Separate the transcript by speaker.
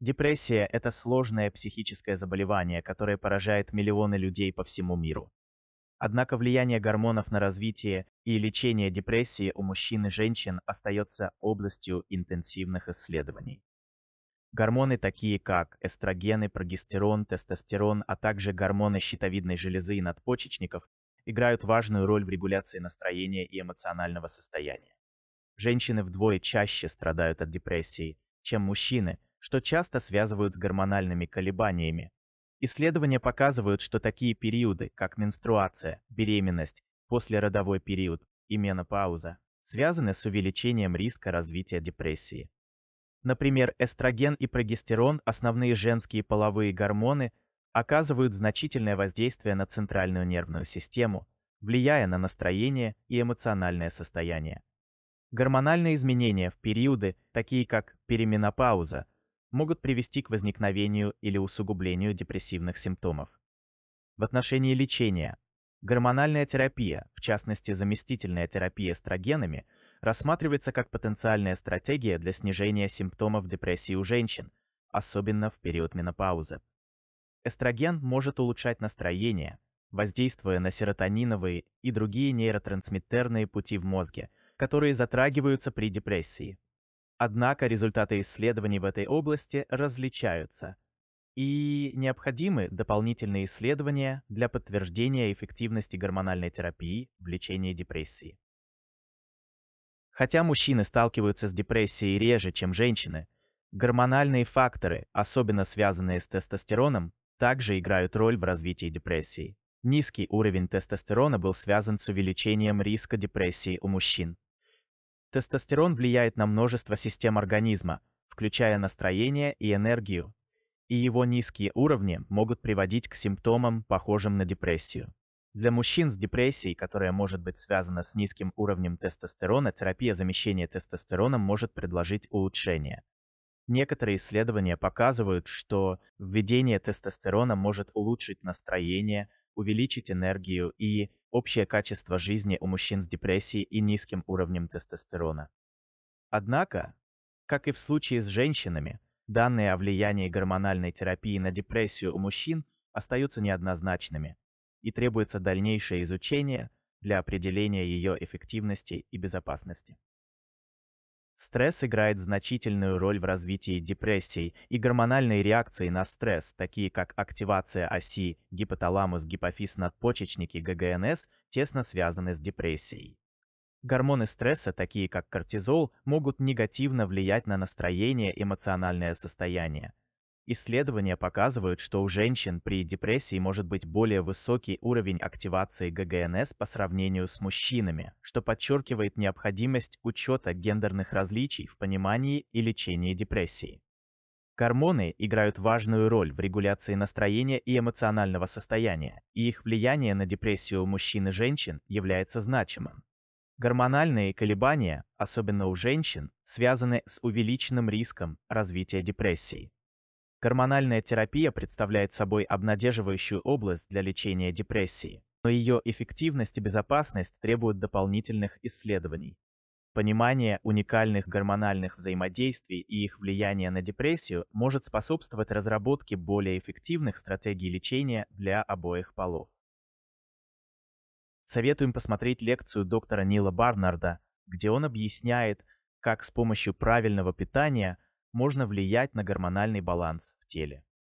Speaker 1: Депрессия – это сложное психическое заболевание, которое поражает миллионы людей по всему миру. Однако влияние гормонов на развитие и лечение депрессии у мужчин и женщин остается областью интенсивных исследований. Гормоны такие как эстрогены, прогестерон, тестостерон, а также гормоны щитовидной железы и надпочечников играют важную роль в регуляции настроения и эмоционального состояния. Женщины вдвое чаще страдают от депрессии, чем мужчины, что часто связывают с гормональными колебаниями. Исследования показывают, что такие периоды, как менструация, беременность, послеродовой период и менопауза, связаны с увеличением риска развития депрессии. Например, эстроген и прогестерон, основные женские половые гормоны, оказывают значительное воздействие на центральную нервную систему, влияя на настроение и эмоциональное состояние. Гормональные изменения в периоды, такие как переменопауза, могут привести к возникновению или усугублению депрессивных симптомов. В отношении лечения гормональная терапия, в частности заместительная терапия эстрогенами, рассматривается как потенциальная стратегия для снижения симптомов депрессии у женщин, особенно в период менопаузы. Эстроген может улучшать настроение, воздействуя на серотониновые и другие нейротрансмиттерные пути в мозге, которые затрагиваются при депрессии. Однако результаты исследований в этой области различаются, и необходимы дополнительные исследования для подтверждения эффективности гормональной терапии в лечении депрессии. Хотя мужчины сталкиваются с депрессией реже, чем женщины, гормональные факторы, особенно связанные с тестостероном, также играют роль в развитии депрессии. Низкий уровень тестостерона был связан с увеличением риска депрессии у мужчин. Тестостерон влияет на множество систем организма, включая настроение и энергию, и его низкие уровни могут приводить к симптомам, похожим на депрессию. Для мужчин с депрессией, которая может быть связана с низким уровнем тестостерона, терапия замещения тестостероном может предложить улучшение. Некоторые исследования показывают, что введение тестостерона может улучшить настроение, увеличить энергию и общее качество жизни у мужчин с депрессией и низким уровнем тестостерона. Однако, как и в случае с женщинами, данные о влиянии гормональной терапии на депрессию у мужчин остаются неоднозначными и требуется дальнейшее изучение для определения ее эффективности и безопасности. Стресс играет значительную роль в развитии депрессий и гормональной реакции на стресс, такие как активация оси гипоталамус-гипофиз-надпочечники ГГНС, тесно связаны с депрессией. Гормоны стресса, такие как кортизол, могут негативно влиять на настроение, и эмоциональное состояние, Исследования показывают, что у женщин при депрессии может быть более высокий уровень активации ГГНС по сравнению с мужчинами, что подчеркивает необходимость учета гендерных различий в понимании и лечении депрессии. Гормоны играют важную роль в регуляции настроения и эмоционального состояния, и их влияние на депрессию у мужчин и женщин является значимым. Гормональные колебания, особенно у женщин, связаны с увеличенным риском развития депрессии. Гормональная терапия представляет собой обнадеживающую область для лечения депрессии, но ее эффективность и безопасность требуют дополнительных исследований. Понимание уникальных гормональных взаимодействий и их влияния на депрессию может способствовать разработке более эффективных стратегий лечения для обоих полов. Советуем посмотреть лекцию доктора Нила Барнарда, где он объясняет, как с помощью правильного питания – можно влиять на гормональный баланс в теле.